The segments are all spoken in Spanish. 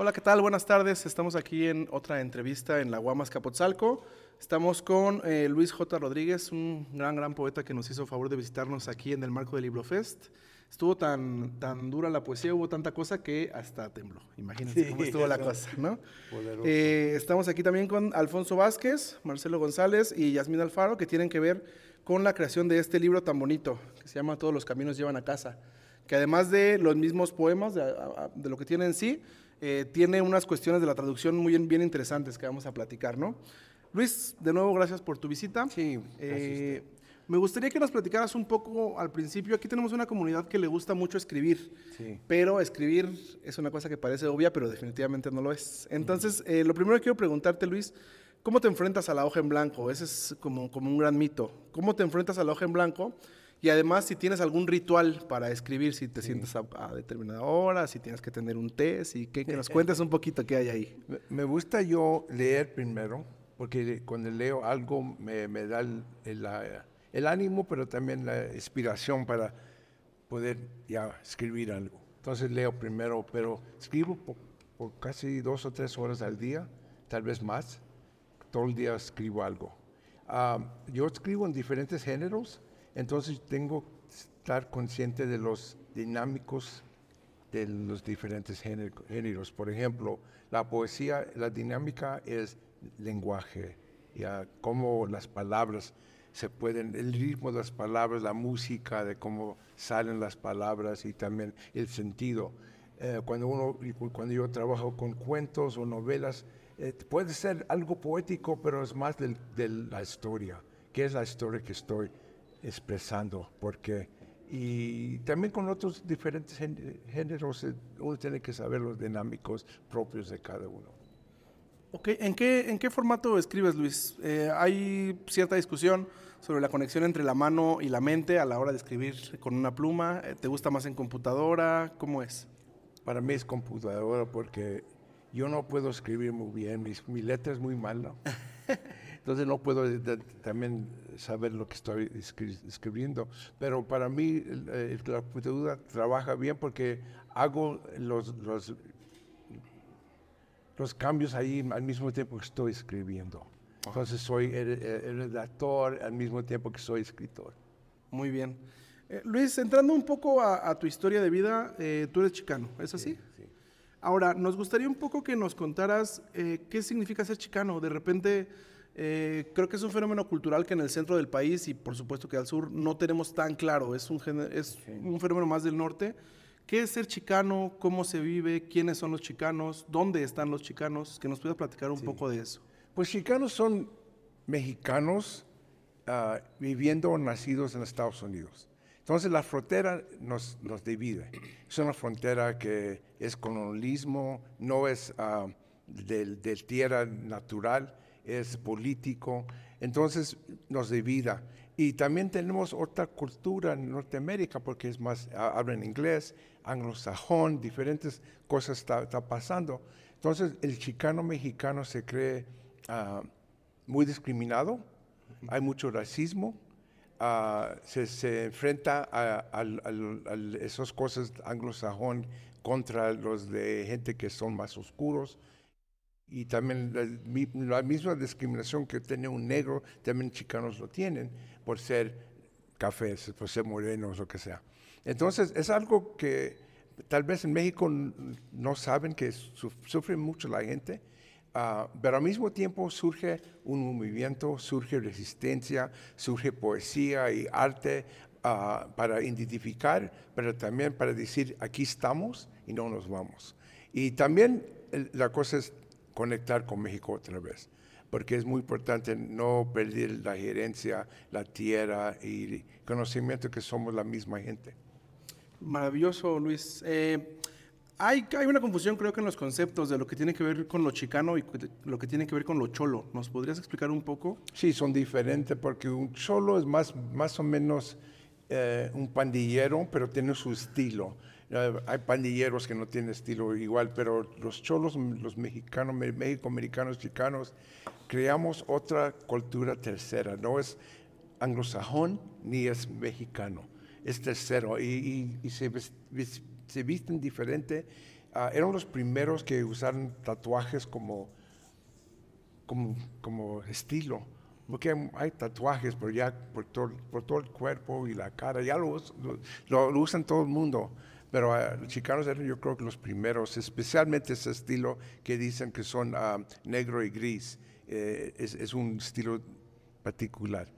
Hola, ¿qué tal? Buenas tardes. Estamos aquí en otra entrevista en la Guamas Capotzalco. Estamos con eh, Luis J. Rodríguez, un gran, gran poeta que nos hizo favor de visitarnos aquí en el marco del Libro Fest. Estuvo tan, tan dura la poesía, hubo tanta cosa que hasta tembló. Imagínense cómo estuvo la cosa, ¿no? Eh, estamos aquí también con Alfonso Vázquez, Marcelo González y Yasmín Alfaro, que tienen que ver con la creación de este libro tan bonito, que se llama Todos los caminos llevan a casa, que además de los mismos poemas, de, de lo que tiene en sí, eh, tiene unas cuestiones de la traducción muy bien interesantes que vamos a platicar, ¿no? Luis, de nuevo, gracias por tu visita. Sí, eh, me gustaría que nos platicaras un poco al principio. Aquí tenemos una comunidad que le gusta mucho escribir, pero escribir es una cosa que parece obvia, pero definitivamente no lo es. Entonces, eh, lo primero que quiero preguntarte, Luis, ¿cómo te enfrentas a la hoja en blanco? Ese es como, como un gran mito. ¿Cómo te enfrentas a la hoja en blanco? Y además, si tienes algún ritual para escribir, si te sientes a, determinada hora, si tienes que tener un test, y que, que nos cuentes un poquito qué hay ahí. Me gusta yo leer primero, porque cuando leo algo me, me da el, ánimo, pero también la inspiración para poder ya escribir algo. Entonces leo primero, pero escribo por, casi dos o tres horas al día, tal vez más. Todo el día escribo algo. Ah, yo escribo en diferentes géneros entonces tengo que estar consciente de los dinámicos de los diferentes géneros. Por ejemplo, la poesía, la dinámica es lenguaje, cómo las palabras se pueden, el ritmo de las palabras, la música, de cómo salen las palabras y también el sentido. Eh, cuando uno, cuando yo trabajo con cuentos o novelas, eh, puede ser algo poético, pero es más de la historia. ¿Qué es la historia que estoy? expresando, porque y también con otros diferentes géneros, eh, uno tiene que saber los dinámicos propios de cada uno. Ok, ¿en qué, en qué formato escribes, Luis? Eh, hay cierta discusión sobre la conexión entre la mano y la mente a la hora de escribir con una pluma. Eh, ¿Te gusta más en computadora? ¿Cómo es? Para mí es computadora porque yo no puedo escribir muy bien, mis, mi letra es muy mala. Entonces no puedo también saber lo que estoy escribiendo. Pero para mí el, de Duda trabaja bien porque hago los, los, cambios ahí al mismo tiempo que estoy escribiendo. Entonces soy el, redactor al mismo tiempo que soy escritor. Muy bien. Eh, Luis, entrando un poco a, tu historia de vida, eh, tú eres chicano, ¿es así? Sí, Ahora, nos gustaría un poco que nos contaras eh, qué significa ser chicano. De repente eh, creo que es un fenómeno cultural que en el centro del país y por supuesto que al sur no tenemos tan claro. Es un, es un fenómeno más del norte. ¿Qué es ser chicano? ¿Cómo se vive? ¿Quiénes son los chicanos? ¿Dónde están los chicanos? Que nos puedas platicar un poco de eso. Pues chicanos son mexicanos ah, viviendo o nacidos en Estados Unidos. Entonces la frontera nos, divide. Es una frontera que es colonialismo, no es ah, del tierra natural es político, entonces nos divida. Y también tenemos otra cultura en Norteamérica, porque es más, hablan inglés, anglosajón, diferentes cosas está, pasando. Entonces el chicano mexicano se cree ah, muy discriminado, hay mucho racismo, ah, se, enfrenta a, a, esas cosas anglosajón contra los de gente que son más oscuros. Y también la, misma discriminación que tiene un negro, también chicanos lo tienen por ser cafés, por ser morenos, lo que sea. Entonces, es algo que tal vez en México no saben que sufre mucho la gente, ah, pero al mismo tiempo surge un movimiento, surge resistencia, surge poesía y arte ah, para identificar, pero también para decir aquí estamos y no nos vamos. Y también la cosa es conectar con México otra vez, porque es muy importante no perder la gerencia, la tierra y conocimiento que somos la misma gente. Maravilloso, Luis. Eh, hay, hay una confusión creo que en los conceptos de lo que tiene que ver con lo chicano y lo que tiene que ver con lo cholo. ¿Nos podrías explicar un poco? Sí, son diferentes porque un cholo es más, más o menos eh, un pandillero, pero tiene su estilo hay pandilleros que no tienen estilo igual, pero los cholos, los mexicanos, mexicoamericanos, chicanos, creamos otra cultura tercera. No es anglosajón ni es mexicano, es tercero. Y, se, visten diferente. Ah, eran los primeros que usaron tatuajes como, como, como estilo porque hay tatuajes, pero ya por todo, por todo el cuerpo y la cara, ya lo usan todo el mundo pero los chicanos eran yo creo que los primeros, especialmente ese estilo que dicen que son ah, negro y gris, eh, es, un estilo particular.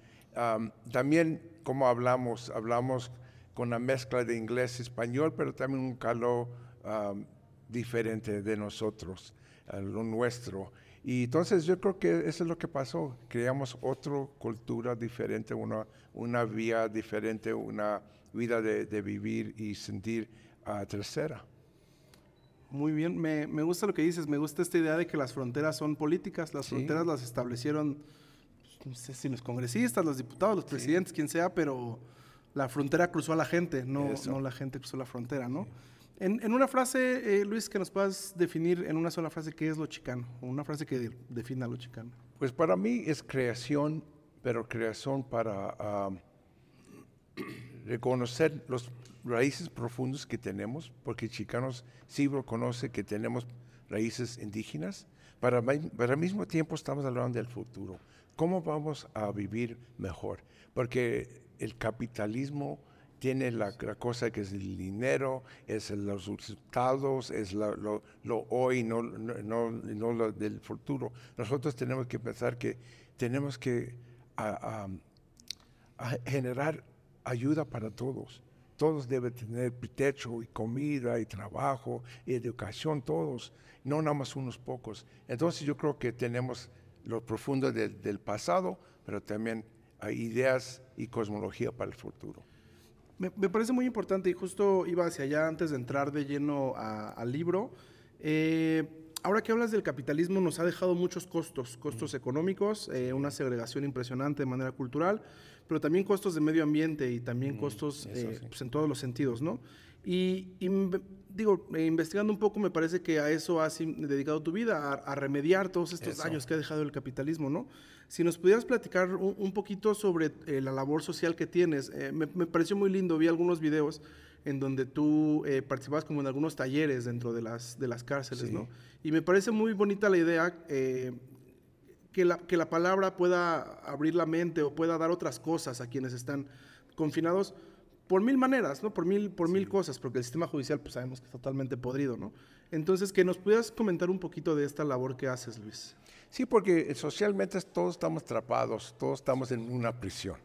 también como hablamos, hablamos con una mezcla de inglés y español, pero también un calor diferente de nosotros, lo nuestro. Y entonces yo creo que eso es lo que pasó, creamos otra cultura diferente, una, una vía diferente, una vida de, vivir y sentir a tercera. Muy bien, me, gusta lo que dices, me gusta esta idea de que las fronteras son políticas, las fronteras las establecieron, pues, no sé si los congresistas, los diputados, los presidentes, quien sea, pero la frontera cruzó a la gente, no, la gente cruzó la frontera, ¿no? En, una frase, eh, Luis, que nos puedas definir en una sola frase qué es lo chicano, una frase que defina lo chicano. Pues para mí es creación, pero creación para... Ah, reconocer los raíces profundas que tenemos, porque Chicanos sí reconoce que tenemos raíces indígenas, para, al mismo tiempo estamos hablando del futuro. ¿Cómo vamos a vivir mejor? Porque el capitalismo tiene la, cosa que es el dinero, es los resultados, es lo, hoy, no, no, lo del futuro. Nosotros tenemos que pensar que tenemos que generar ayuda para todos. Todos deben tener techo y comida y trabajo y educación, todos, no nada más unos pocos. Entonces yo creo que tenemos lo profundo del pasado, pero también hay ideas y cosmología para el futuro. Me, me, parece muy importante y justo iba hacia allá antes de entrar de lleno al libro. Eh, ahora que hablas del capitalismo, nos ha dejado muchos costos, costos económicos, eh, una segregación impresionante de manera cultural, pero también costos de medio ambiente y también mm, costos eh, pues, en todos los sentidos, ¿no? Y, digo, eh, investigando un poco, me parece que a eso has dedicado tu vida, a, remediar todos estos daños que ha dejado el capitalismo, ¿no? Si nos pudieras platicar un, poquito sobre eh, la labor social que tienes, me, pareció muy lindo, vi algunos videos en donde tú participabas como en algunos talleres dentro de las, de las cárceles, ¿no? Y me parece muy bonita la idea que la, palabra pueda abrir la mente o pueda dar otras cosas a quienes están confinados por mil maneras, ¿no? Por mil, por mil cosas, porque el sistema judicial, pues sabemos que es totalmente podrido, ¿no? Entonces, que nos pudieras comentar un poquito de esta labor que haces, Luis. Sí, porque eh, socialmente todos estamos atrapados, todos estamos en una prisión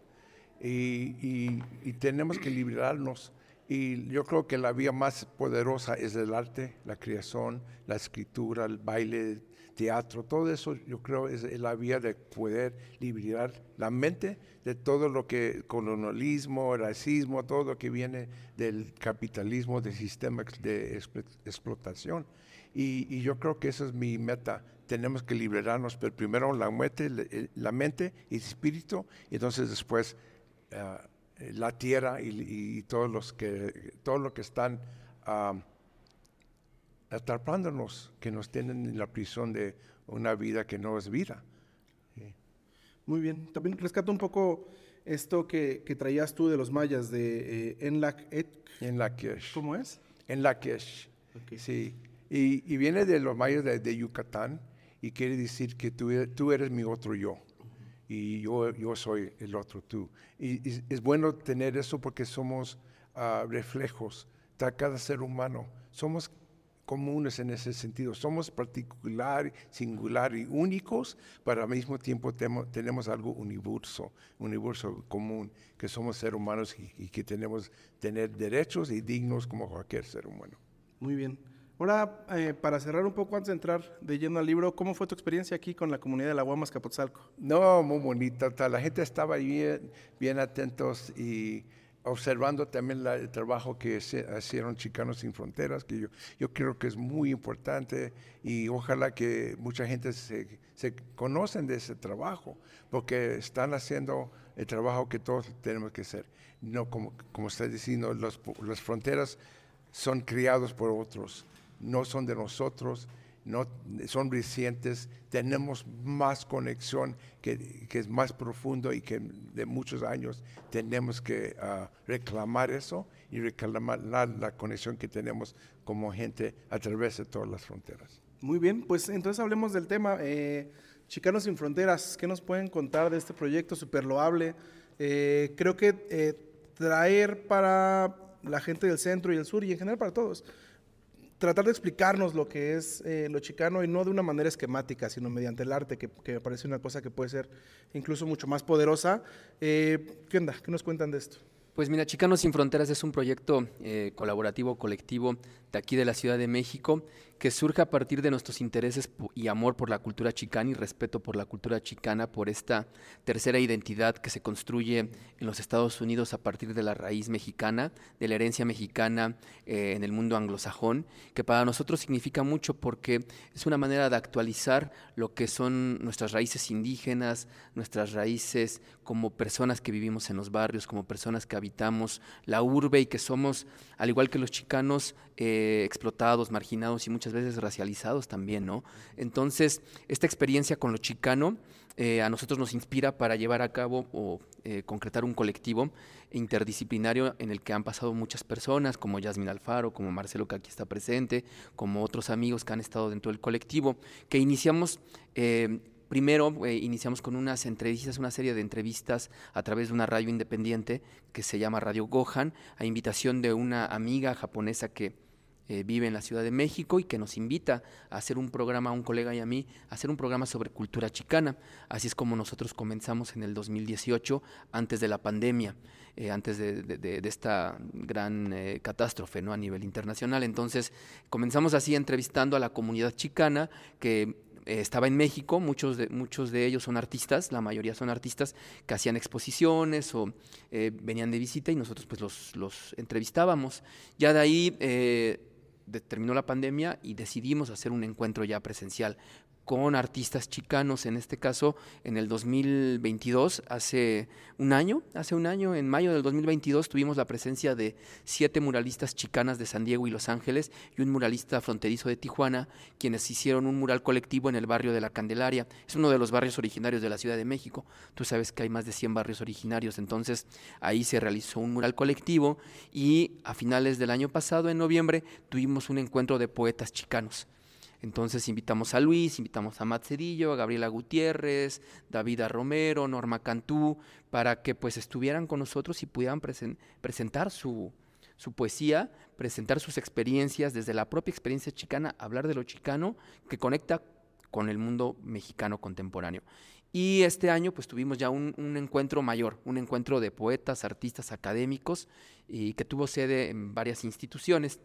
y, y tenemos que liberarnos. Y yo creo que la vía más poderosa es el arte, la creación, la escritura, el baile, teatro, todo eso yo creo es la vía de poder liberar la mente de todo lo que colonialismo, racismo, todo lo que viene del capitalismo, del sistema de explotación. Y, yo creo que esa es mi meta. Tenemos que liberarnos, pero primero la, muerte, eh, la mente y espíritu, y entonces después ah, eh, la tierra y, todos los que, todo lo que están... Ah, atrapándonos, que nos tienen en la prisión de una vida que no es vida. Muy bien, también rescato un poco esto que, que, traías tú de los mayas, de eh, et la ¿Cómo es? Enlaquesh. Okay. Sí, y, y, viene de los mayas de, Yucatán y quiere decir que tú, tú eres mi otro yo y yo, yo soy el otro tú. Y, es bueno tener eso porque somos ah, reflejos, de cada ser humano. Somos comunes en ese sentido. Somos particular, singular y únicos, pero al mismo tiempo tenemos algo universo, universo común, que somos seres humanos y, que tenemos tener derechos y dignos como cualquier ser humano. Muy bien. Ahora, eh, para cerrar un poco antes de entrar de lleno al libro, ¿cómo fue tu experiencia aquí con la comunidad de la Guamas Capotzalco? No, muy bonita. La gente estaba bien, bien atentos y observando también el trabajo que hicieron Chicanos Sin Fronteras, que yo, yo creo que es muy importante y ojalá que mucha gente se, se conocen de ese trabajo, porque están haciendo el trabajo que todos tenemos que hacer. No como, como está diciendo, las fronteras son criados por otros, no son de nosotros no son recientes, tenemos más conexión que, es más profundo y que de muchos años tenemos que ah, reclamar eso y reclamar la, conexión que tenemos como gente a través de todas las fronteras. Muy bien, pues entonces hablemos del tema. Eh, Chicanos sin Fronteras, ¿qué nos pueden contar de este proyecto superloable? loable? Eh, creo que eh, traer para la gente del centro y el sur y en general para todos tratar de explicarnos lo que es eh, lo chicano y no de una manera esquemática, sino mediante el arte, que, me parece una cosa que puede ser incluso mucho más poderosa. Eh, ¿Qué onda? ¿Qué nos cuentan de esto? Pues mira, Chicanos sin Fronteras es un proyecto eh, colaborativo, colectivo de aquí de la Ciudad de México que surge a partir de nuestros intereses y amor por la cultura chicana y respeto por la cultura chicana, por esta tercera identidad que se construye en los Estados Unidos a partir de la raíz mexicana, de la herencia mexicana eh, en el mundo anglosajón, que para nosotros significa mucho porque es una manera de actualizar lo que son nuestras raíces indígenas, nuestras raíces como personas que vivimos en los barrios, como personas que habitamos la urbe y que somos, al igual que los chicanos, eh, explotados, marginados y muchas veces racializados también, ¿no? Entonces, esta experiencia con lo chicano eh, a nosotros nos inspira para llevar a cabo o eh, concretar un colectivo interdisciplinario en el que han pasado muchas personas, como Yasmin Alfaro, como Marcelo que aquí está presente, como otros amigos que han estado dentro del colectivo, que iniciamos... Eh, primero iniciamos con unas entrevistas, una serie de entrevistas a través de una radio independiente que se llama Radio Gohan, a invitación de una amiga japonesa que eh, vive en la Ciudad de México y que nos invita a hacer un programa, a un colega y a mí, a hacer un programa sobre cultura chicana. Así es como nosotros comenzamos en el 2018, antes de la pandemia, eh, antes de, esta gran eh, catástrofe ¿no? a nivel internacional. Entonces comenzamos así entrevistando a la comunidad chicana que estaba en México, muchos de, muchos de ellos son artistas, la mayoría son artistas que hacían exposiciones o venían de visita y nosotros pues los, los entrevistábamos. Ya de ahí terminó la pandemia y decidimos hacer un encuentro ya presencial con artistas chicanos, en este caso en el 2022, hace un año, hace un año, en mayo del 2022 tuvimos la presencia de siete muralistas chicanas de San Diego y Los Ángeles y un muralista fronterizo de Tijuana, quienes hicieron un mural colectivo en el barrio de La Candelaria. Es uno de los barrios originarios de la Ciudad de México. Tú sabes que hay más de 100 barrios originarios, entonces ahí se realizó un mural colectivo y a finales del año pasado, en noviembre, tuvimos un encuentro de poetas chicanos. Entonces invitamos a Luis, invitamos a Matt Cedillo, a Gabriela Gutiérrez, David Romero, Norma Cantú, para que pues estuvieran con nosotros y pudieran presentar su, poesía, presentar sus experiencias desde la propia experiencia chicana, hablar de lo chicano que conecta con el mundo mexicano contemporáneo. Y este año pues tuvimos ya un, un, encuentro mayor, un encuentro de poetas, artistas, académicos, y que tuvo sede en varias instituciones.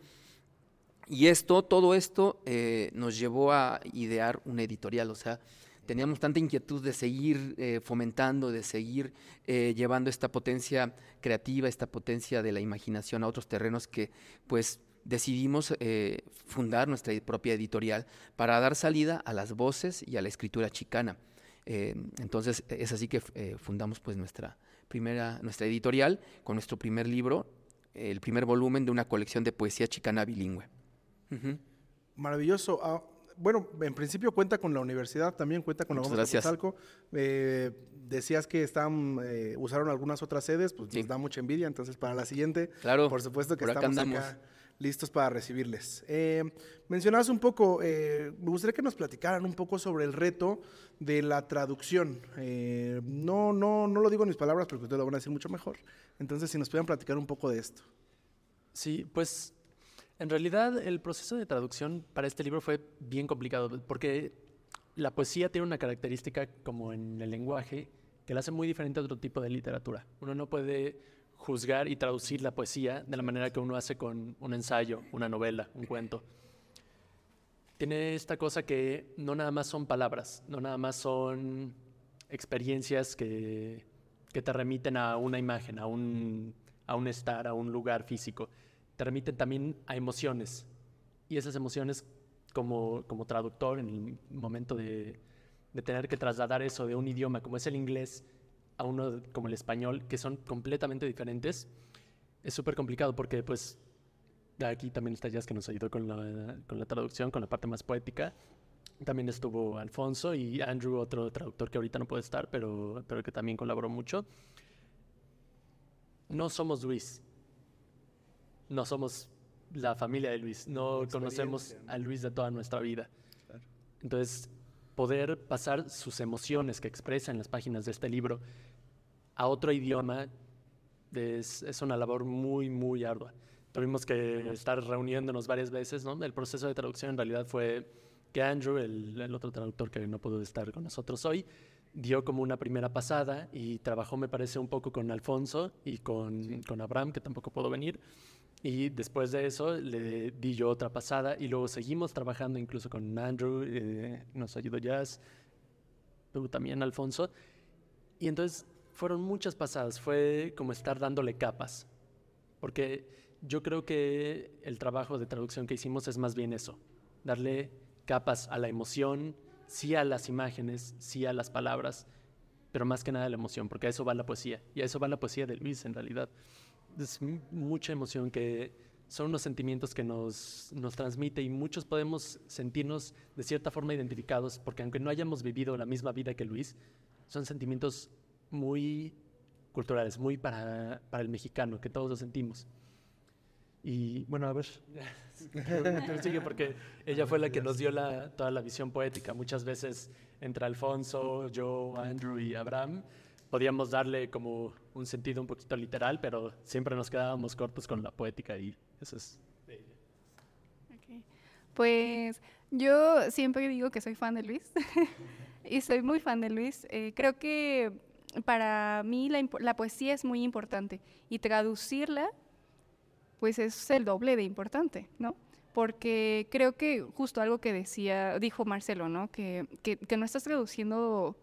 Y esto, todo esto eh, nos llevó a idear una editorial, o sea, teníamos tanta inquietud de seguir eh, fomentando, de seguir eh, llevando esta potencia creativa, esta potencia de la imaginación a otros terrenos que pues decidimos fundar nuestra propia editorial para dar salida a las voces y a la escritura chicana. entonces es así que fundamos pues nuestra primera, nuestra editorial con nuestro primer libro, el primer volumen de una colección de poesía chicana bilingüe. Maravilloso. Ah, bueno, en principio cuenta con la universidad también, cuenta con la Universidad de Salco. Eh, decías que están, eh, usaron algunas otras sedes, pues nos da mucha envidia. Entonces, para la siguiente, por supuesto que estamos listos para recibirles. Eh, mencionabas un poco, eh, me gustaría que nos platicaran un poco sobre el reto de la traducción. no, no, no lo digo en mis palabras porque ustedes lo van a decir mucho mejor. Entonces, si nos pudieran platicar un poco de esto. Sí, pues en realidad, el proceso de traducción para este libro fue bien complicado, porque la poesía tiene una característica, como en el lenguaje, que la hace muy diferente a otro tipo de literatura. Uno no puede juzgar y traducir la poesía de la manera que uno hace con un ensayo, una novela, un cuento. Tiene esta cosa que no nada más son palabras, no nada más son experiencias que, que te remiten a una imagen, a un, a un estar, a un lugar físico, transmiten también a emociones. Y esas emociones, como, como traductor, en el momento de, de tener que trasladar eso de un idioma como es el inglés a uno como el español, que son completamente diferentes, es súper complicado porque pues aquí también está Jazz que nos ayudó con la, con la traducción, con la parte más poética. También estuvo Alfonso y Andrew, otro traductor que ahorita no puede estar, pero, pero que también colaboró mucho. No somos Luis, no somos la familia de Luis, no conocemos a Luis de toda nuestra vida. Entonces, poder pasar sus emociones que expresa en las páginas de este libro a otro idioma es, es una labor muy, muy ardua. Tuvimos que estar reuniéndonos varias veces, ¿no? El proceso de traducción en realidad fue que Andrew, el, otro traductor que no pudo estar con nosotros hoy, dio como una primera pasada y trabajó, me parece, un poco con Alfonso y con, con Abraham, que tampoco pudo venir. Y después de eso le di yo otra pasada y luego seguimos trabajando incluso con Andrew, eh, nos ayudó Jazz, tú también Alfonso. Y entonces fueron muchas pasadas, fue como estar dándole capas, porque yo creo que el trabajo de traducción que hicimos es más bien eso, darle capas a la emoción, sí a las imágenes, sí a las palabras, pero más que nada a la emoción, porque a eso va la poesía, y a eso va la poesía de Luis en realidad es mucha emoción que son unos sentimientos que nos, nos transmite y muchos podemos sentirnos de cierta forma identificados porque aunque no hayamos vivido la misma vida que Luis, son sentimientos muy culturales, muy para, para el mexicano, que todos lo sentimos. Y bueno, a ver, sigue porque ella fue la que nos dio la, toda la visión poética. Muchas veces entre Alfonso, yo, Andrew y Abraham podíamos darle como un sentido un poquito literal, pero siempre nos quedábamos cortos con la poética y eso es Pues yo siempre digo que soy fan de Luis y soy muy fan de Luis. Eh, creo que para mí la, la, poesía es muy importante y traducirla pues es el doble de importante, ¿no? Porque creo que justo algo que decía, dijo Marcelo, ¿no? que, que no estás traduciendo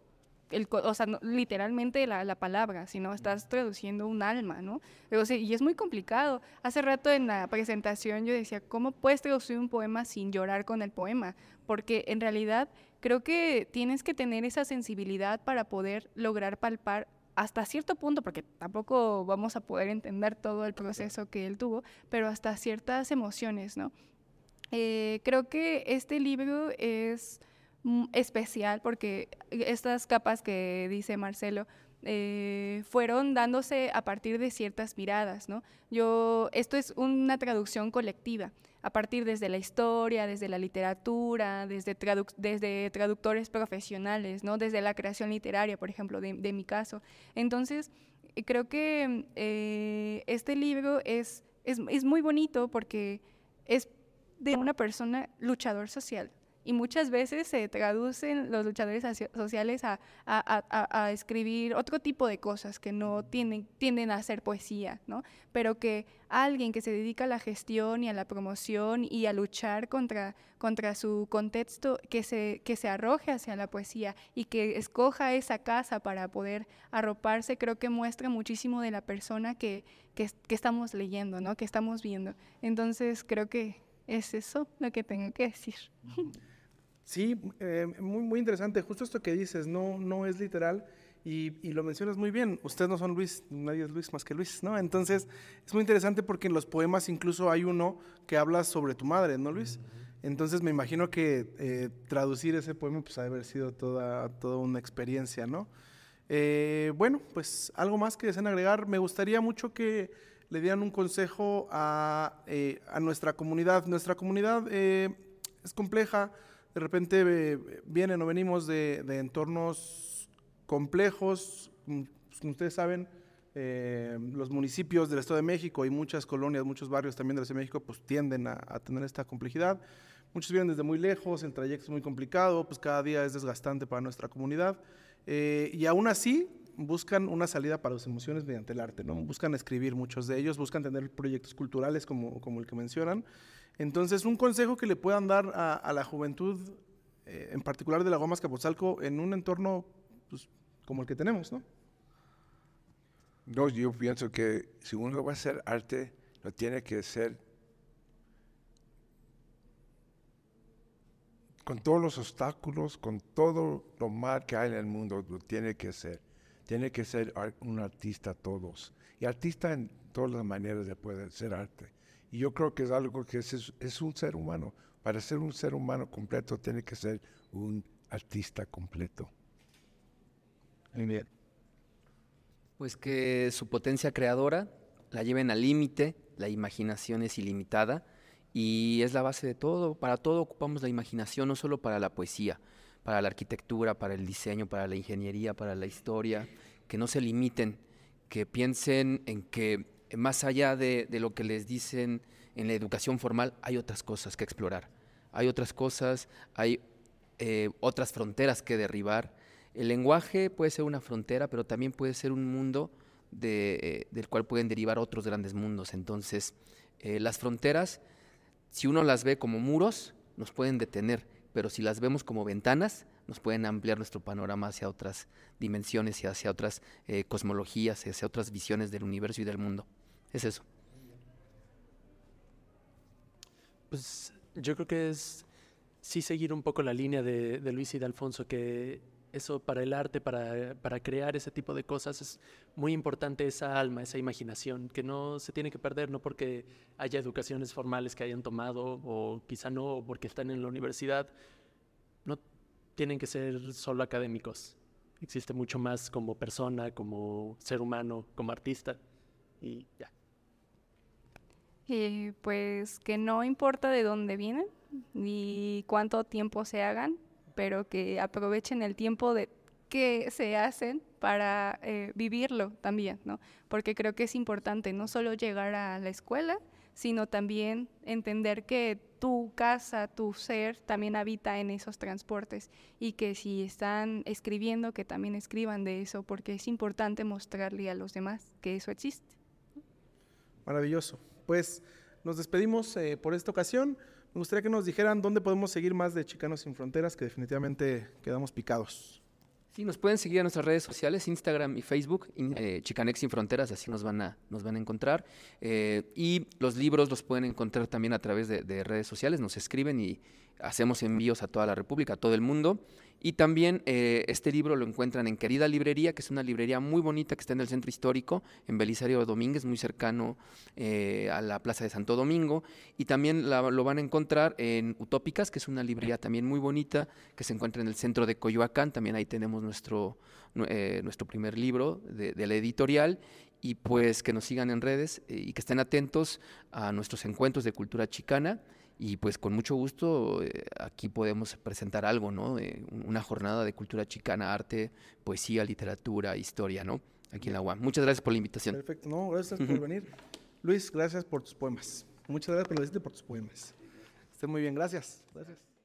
el, o sea, literalmente la, la, palabra, sino estás traduciendo un alma, ¿no? y es muy complicado. Hace rato en la presentación yo decía, ¿cómo puedes traducir un poema sin llorar con el poema? Porque en realidad creo que tienes que tener esa sensibilidad para poder lograr palpar hasta cierto punto, porque tampoco vamos a poder entender todo el proceso que él tuvo, pero hasta ciertas emociones, ¿no? Eh, creo que este libro es Mm, especial porque estas capas que dice Marcelo eh, fueron dándose a partir de ciertas miradas, ¿no? Yo, esto es una traducción colectiva, a partir desde la historia, desde la literatura, desde, desde traductores profesionales, ¿no? Desde la creación literaria, por ejemplo, de, mi caso. Entonces, creo que eh, este libro es, es, es muy bonito porque es de una persona luchador social, y muchas veces se traducen los luchadores sociales a, a, a, escribir otro tipo de cosas que no tienden, tienden a hacer poesía, ¿no? Pero que alguien que se dedica a la gestión y a la promoción y a luchar contra, contra su contexto, que se, que se arroje hacia la poesía y que escoja esa casa para poder arroparse, creo que muestra muchísimo de la persona que, que, que estamos leyendo, ¿no? Que estamos viendo. Entonces creo que es eso lo que tengo que decir. Sí, eh, muy, muy interesante. Justo esto que dices, no, no es literal. Y, y, lo mencionas muy bien, ustedes no son Luis, nadie es Luis más que Luis, ¿no? Entonces, es muy interesante porque en los poemas incluso hay uno que habla sobre tu madre, ¿no, Luis? Entonces, me imagino que eh, traducir ese poema, pues, ha haber sido toda, toda una experiencia, ¿no? Eh, bueno, pues, algo más que deseen agregar. Me gustaría mucho que le dieran un consejo a, a nuestra comunidad. Nuestra comunidad es compleja, de repente eh, vienen o venimos de, entornos complejos, mm, pues, como ustedes saben, eh, los municipios del Estado de México y muchas colonias, muchos barrios también del Estado de México, pues tienden a, tener esta complejidad. Muchos vienen desde muy lejos, el trayecto es muy complicado, pues cada día es desgastante para nuestra comunidad. Eh, y aún así buscan una salida para sus emociones mediante el arte, ¿no? Buscan escribir muchos de ellos, buscan tener proyectos culturales como el que mencionan. Entonces, un consejo que le puedan dar a, la juventud, eh, en particular de la Goma Capotzalco, en un entorno pues, como el que tenemos, ¿no? No, yo pienso que si uno va a hacer arte, lo tiene que hacer con todos los obstáculos, con todo lo mal que hay en el mundo, lo tiene que hacer. Tiene que ser un artista todos. Y artista en todas las maneras de poder ser arte. Y yo creo que es algo que es, un ser humano. Para ser un ser humano completo tiene que ser un artista completo. Pues que su potencia creadora la lleven al límite, la imaginación es ilimitada y es la base de todo. Para todo ocupamos la imaginación, no solo para la poesía, para la arquitectura, para el diseño, para la ingeniería, para la historia. Que no se limiten, que piensen en que más allá de, lo que les dicen en la educación formal, hay otras cosas que explorar, hay otras cosas, hay eh, otras fronteras que derribar. El lenguaje puede ser una frontera, pero también puede ser un mundo eh, del cual pueden derivar otros grandes mundos. Entonces, eh, las fronteras, si uno las ve como muros, nos pueden detener, pero si las vemos como ventanas, nos pueden ampliar nuestro panorama hacia otras dimensiones y hacia otras cosmologías, hacia otras visiones del universo y del mundo es eso. Pues yo creo que es sí seguir un poco la línea de, Luis y de Alfonso, que eso para el arte, para, para, crear ese tipo de cosas, es muy importante esa alma, esa imaginación, que no se tiene que perder, no porque haya educaciones formales que hayan tomado, o quizá no porque están en la universidad, no tienen que ser solo académicos. Existe mucho más como persona, como ser humano, como artista, y ya pues que no importa de dónde vienen ni cuánto tiempo se hagan, pero que aprovechen el tiempo de que se hacen para eh, vivirlo también, ¿no? Porque creo que es importante no solo llegar a la escuela, sino también entender que tu casa, tu ser también habita en esos transportes y que si están escribiendo, que también escriban de eso, porque es importante mostrarle a los demás que eso existe. Maravilloso pues nos despedimos eh, por esta ocasión. Me gustaría que nos dijeran dónde podemos seguir más de Chicanos sin Fronteras, que definitivamente quedamos picados. Sí, nos pueden seguir en nuestras redes sociales, Instagram y Facebook, eh, Chicanex sin Fronteras, así nos van a, nos van a encontrar. Eh, y los libros los pueden encontrar también a través de redes sociales, nos escriben y, hacemos envíos a toda la República, a todo el mundo. Y también eh, este libro lo encuentran en Querida Librería, que es una librería muy bonita que está en el centro histórico, en Belisario Domínguez, muy cercano eh, a la Plaza de Santo Domingo. Y también lo van a encontrar en Utópicas, que es una librería también muy bonita, que se encuentra en el centro de Coyoacán. También ahí tenemos nuestro, eh, nuestro primer libro de la editorial y pues que nos sigan en redes y que estén atentos a nuestros encuentros de cultura chicana y pues con mucho gusto eh, aquí podemos presentar algo, ¿no? Eh, una jornada de cultura chicana, arte, poesía, literatura, historia, ¿no? Aquí en la UAM. Muchas gracias por la invitación. Perfecto, no, gracias por venir. Luis, gracias por tus poemas. Muchas gracias por por tus poemas. Esté muy bien, gracias. Gracias.